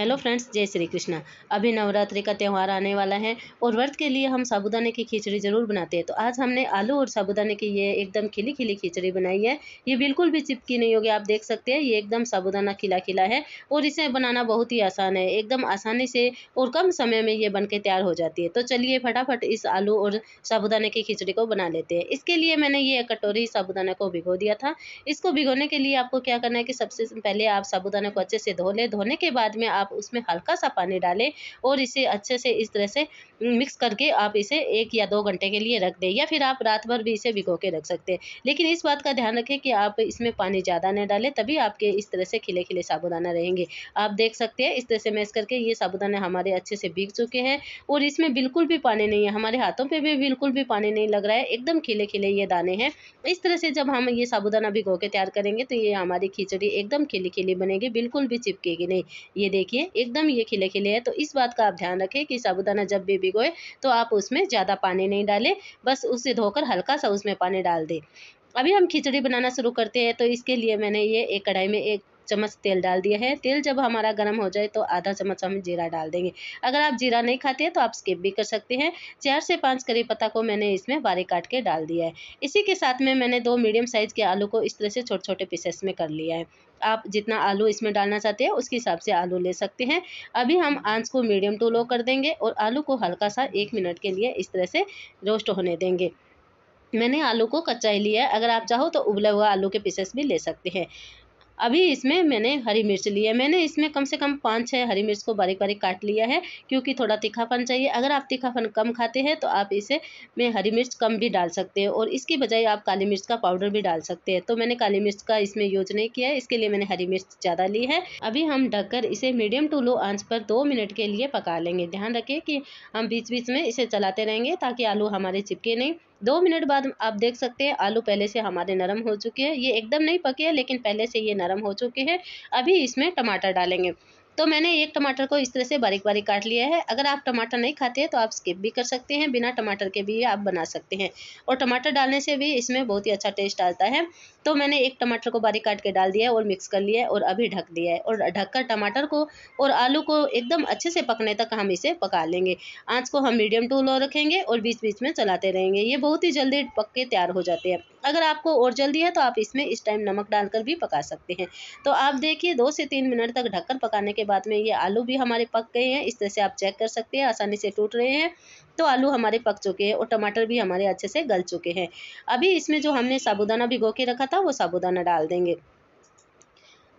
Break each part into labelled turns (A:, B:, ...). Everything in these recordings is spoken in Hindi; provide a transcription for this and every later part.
A: हेलो फ्रेंड्स जय श्री कृष्णा अभी नवरात्रि का त्यौहार आने वाला है और व्रत के लिए हम साबुदाने की खिचड़ी ज़रूर बनाते हैं तो आज हमने आलू और साबुदाने की ये एकदम खिली खिली खिचड़ी बनाई है ये बिल्कुल भी चिपकी नहीं होगी आप देख सकते हैं ये एकदम साबुदाना खिला खिला है और इसे बनाना बहुत ही आसान है एकदम आसानी से और कम समय में ये बन तैयार हो जाती है तो चलिए फटाफट इस आलू और साबुदाने की खिचड़ी को बना लेते हैं इसके लिए मैंने ये कटोरी साबुदाना को भिगो दिया था इसको भिगोने के लिए आपको क्या करना है कि सबसे पहले आप साबुदाना को अच्छे से धो लें धोने के बाद में आप आप उसमें हल्का सा पानी डालें और इसे अच्छे से इस तरह से मिक्स करके आप इसे एक या दो घंटे के लिए रख दें या फिर आप रात भर भी इसे भिगो के रख सकते हैं लेकिन इस बात का ध्यान रखें कि आप इसमें पानी ज़्यादा नहीं डालें तभी आपके इस तरह से खिले खिले साबुदाना रहेंगे आप देख सकते हैं इस तरह से मैस करके ये साबुदाना हमारे अच्छे से भीग चुके हैं और इसमें बिल्कुल भी पानी नहीं है हमारे हाथों पर भी बिल्कुल भी पानी नहीं लग रहा है एकदम खिले खिले ये दाने हैं इस तरह से जब हम ये साबुदाना भिगो के तैयार करेंगे तो ये हमारी खिचड़ी एकदम खिली खिली बनेगी बिल्कुल भी चिपकेगी नहीं ये देखिए देखिए एकदम ये खिले खिले हैं तो इस बात का आप ध्यान रखें कि साबुदाना जब भी भिगोए तो आप उसमें ज़्यादा पानी नहीं डालें बस उसे धोकर हल्का सा उसमें पानी डाल दें अभी हम खिचड़ी बनाना शुरू करते हैं तो इसके लिए मैंने ये एक कढ़ाई में एक चम्मच तेल डाल दिया है तेल जब हमारा गर्म हो जाए तो आधा चम्मच हम जीरा डाल देंगे अगर आप जीरा नहीं खाते हैं तो आप स्किप भी कर सकते हैं चार से पाँच करी पत्ता को मैंने इसमें बारीक काट के डाल दिया है इसी के साथ में मैंने दो मीडियम साइज़ के आलू को इस तरह से छोटे छोटे पीसेस में कर लिया है आप जितना आलू इसमें डालना चाहते हैं उसके हिसाब से आलू ले सकते हैं अभी हम आंच को मीडियम टू लो कर देंगे और आलू को हल्का सा एक मिनट के लिए इस तरह से रोस्ट होने देंगे मैंने आलू को कच्चा ही लिया है अगर आप चाहो तो उबला हुआ आलू के पीसेस भी ले सकते हैं अभी इसमें मैंने हरी मिर्च ली है मैंने इसमें कम से कम पाँच छः हरी मिर्च को बारीक बारीक काट लिया है क्योंकि थोड़ा तीखापन चाहिए अगर आप तीखापन कम खाते हैं तो आप इसे में हरी मिर्च कम भी डाल सकते हैं और इसकी बजाय आप काली मिर्च का पाउडर भी डाल सकते हैं तो मैंने काली मिर्च का इसमें यूज नहीं किया है इसके लिए मैंने हरी मिर्च ज़्यादा ली है अभी हम ढककर इसे मीडियम टू लो आँच पर दो मिनट के लिए पका लेंगे ध्यान रखें कि हम बीच बीच में इसे चलाते रहेंगे ताकि आलू हमारे चिपके नहीं दो मिनट बाद आप देख सकते हैं आलू पहले से हमारे नरम हो चुके हैं ये एकदम नहीं पके हैं लेकिन पहले से ये नरम हो चुके हैं अभी इसमें टमाटर डालेंगे तो मैंने एक टमाटर को इस तरह से बारीक बारीक काट लिया है अगर आप टमाटर नहीं खाते हैं तो आप स्किप भी कर सकते हैं बिना टमाटर के भी आप बना सकते हैं और टमाटर डालने से भी इसमें बहुत ही अच्छा टेस्ट आता है तो मैंने एक टमाटर को बारीक काट के डाल दिया है और मिक्स कर लिया है और अभी ढक दिया है और ढककर टमाटर को और आलू को एकदम अच्छे से पकने तक हम इसे पका लेंगे आँच को हम मीडियम टू लो रखेंगे और बीच बीच में चलाते रहेंगे ये बहुत ही जल्दी पक के तैयार हो जाते हैं अगर आपको और जल्दी है तो आप इसमें इस टाइम नमक डालकर भी पका सकते हैं तो आप देखिए दो से तीन मिनट तक ढककर पकाने के बाद में ये आलू भी हमारे पक गए हैं इस तरह से आप चेक कर सकते हैं आसानी से टूट रहे हैं तो आलू हमारे पक चुके हैं और टमाटर भी हमारे अच्छे से गल चुके हैं अभी इसमें जो हमने साबुदाना भिगो के रखा था वो साबुदाना डाल देंगे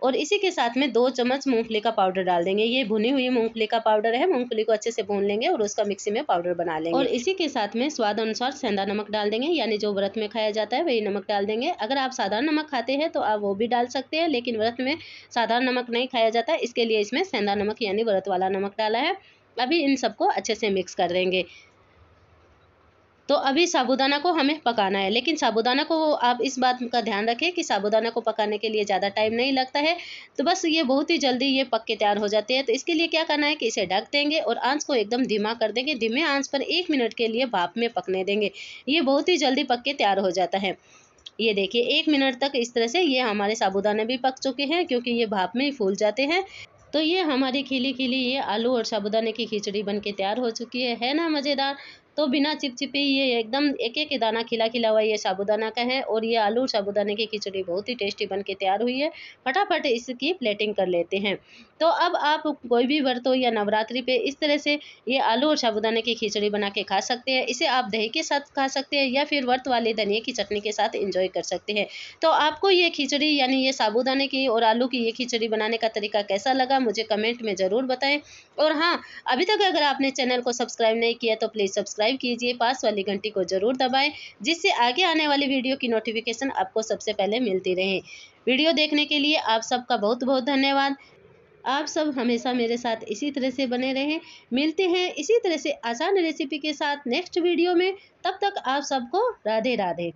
A: और इसी के साथ में दो चम्मच मूंगफली का पाउडर डाल देंगे ये भुनी हुई मूंगफली का पाउडर है मूंगफली को अच्छे से भून लेंगे और उसका मिक्सी में पाउडर बना लेंगे और इसी के साथ में स्वाद अनुसार सेंधा नमक डाल देंगे यानी जो व्रत में खाया जाता है वही नमक डाल देंगे अगर आप साधारण नमक खाते हैं तो आप वो भी डाल सकते हैं लेकिन व्रत में साधारण नमक नहीं खाया जाता इसके लिए इसमें सेंधा नमक यानी व्रत वाला नमक डाला है अभी इन सबको अच्छे से मिक्स कर देंगे तो अभी साबूदाना को हमें पकाना है लेकिन साबूदाना को आप इस बात का ध्यान रखें कि साबूदाना को पकाने के लिए ज़्यादा टाइम नहीं लगता है तो बस ये बहुत ही जल्दी ये पक के तैयार हो जाते हैं तो इसके लिए क्या करना है कि इसे ढक देंगे और आंस को एकदम धीमा कर देंगे धीमे आंस पर एक मिनट के लिए भाप में पकने देंगे ये बहुत ही जल्दी पक के तैयार हो जाता है ये देखिए एक मिनट तक इस तरह से ये हमारे साबूदाना भी पक चुके हैं क्योंकि ये भाप में ही फूल जाते हैं तो ये हमारी खिली खिली ये आलू और साबूदाने की खिचड़ी बन के तैयार हो चुकी है है ना मज़ेदार तो बिना चिपचिपे ये एकदम एक एक दाना खिला खिला हुआ ये साबुदाना का है और ये आलू साबुदाने की खिचड़ी बहुत ही टेस्टी बन के तैयार हुई है फटाफट इसकी प्लेटिंग कर लेते हैं तो अब आप कोई भी व्रत हो या नवरात्रि पे इस तरह से ये आलू और साबुदाने की खिचड़ी बना के खा सकते हैं इसे आप दही के साथ खा सकते हैं या फिर व्रत वाले धनिए की चटनी के साथ इंजॉय कर सकते हैं तो आपको ये खिचड़ी यानी ये साबुदाने की और आलू की ये खिचड़ी बनाने का तरीका कैसा लगा मुझे कमेंट में ज़रूर बताएं और हाँ अभी तक अगर आपने चैनल को सब्सक्राइब नहीं किया तो प्लीज़ सब्सक्राइब सब्सक्राइब कीजिए पास वाली घंटी को जरूर दबाएं जिससे आगे आने वाली वीडियो की नोटिफिकेशन आपको सबसे पहले मिलती रहे वीडियो देखने के लिए आप सबका बहुत बहुत धन्यवाद आप सब हमेशा मेरे साथ इसी तरह से बने रहें मिलते हैं इसी तरह से आसान रेसिपी के साथ नेक्स्ट वीडियो में तब तक आप सबको राधे राधे